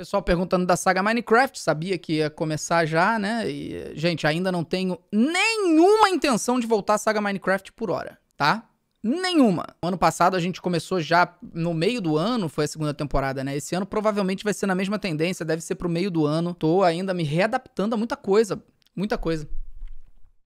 Pessoal perguntando da saga Minecraft, sabia que ia começar já, né? E, gente, ainda não tenho nenhuma intenção de voltar à saga Minecraft por hora, tá? Nenhuma. Ano passado a gente começou já no meio do ano, foi a segunda temporada, né? Esse ano provavelmente vai ser na mesma tendência, deve ser pro meio do ano. Tô ainda me readaptando a muita coisa, muita coisa.